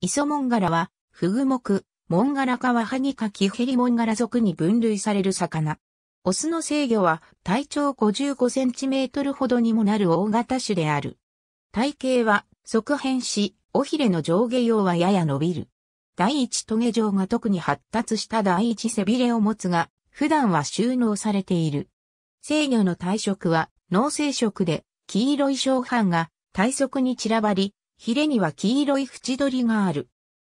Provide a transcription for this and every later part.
イソモンガラは、フグ目、モンガラカワハギカキヘリモンガラ属に分類される魚。オスの制御は体長55センチメートルほどにもなる大型種である。体型は側変し、尾ひれの上下用はやや伸びる。第一トゲ状が特に発達した第一背びれを持つが、普段は収納されている。制御の体色は脳性色で、黄色い小斑が体側に散らばり、ヒレには黄色い縁取りがある。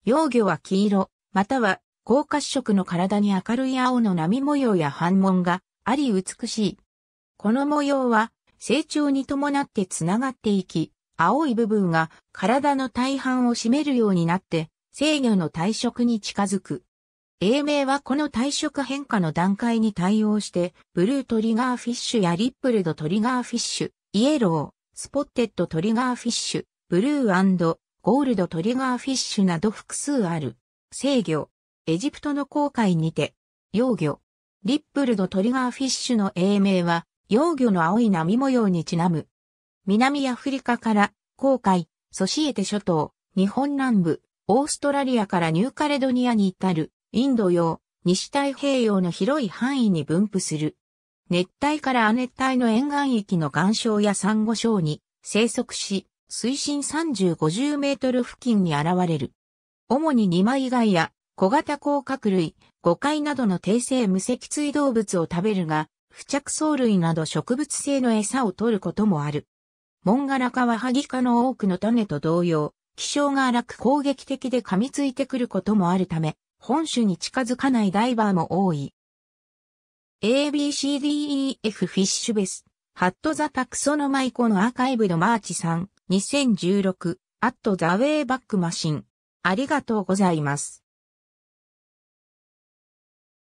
幼魚は黄色、または高褐色の体に明るい青の波模様や斑紋があり美しい。この模様は成長に伴ってつながっていき、青い部分が体の大半を占めるようになって、制御の退色に近づく。英名はこの退色変化の段階に対応して、ブルートリガーフィッシュやリップルドトリガーフィッシュ、イエロー、スポッテッドトリガーフィッシュ、ブルーゴールドトリガーフィッシュなど複数ある。制御。エジプトの航海にて、幼魚。リップルドトリガーフィッシュの英名は、幼魚の青い波模様にちなむ。南アフリカから、航海、ソシエテ諸島、日本南部、オーストラリアからニューカレドニアに至る、インド洋、西太平洋の広い範囲に分布する。熱帯から亜熱帯の沿岸域の岩礁や珊瑚礁に生息し、水深3050メートル付近に現れる。主に二枚貝や小型甲殻類、五貝などの低性無脊椎動物を食べるが、付着藻類など植物性の餌を取ることもある。モンガラカワハギ科の多くの種と同様、気性が荒く攻撃的で噛みついてくることもあるため、本種に近づかないダイバーも多い。ABCDEF フィッシュベス、ハットザタクソノマイコのアーカイブのマーチさん。2016、アットザウェイバックマシン。ありがとうございます。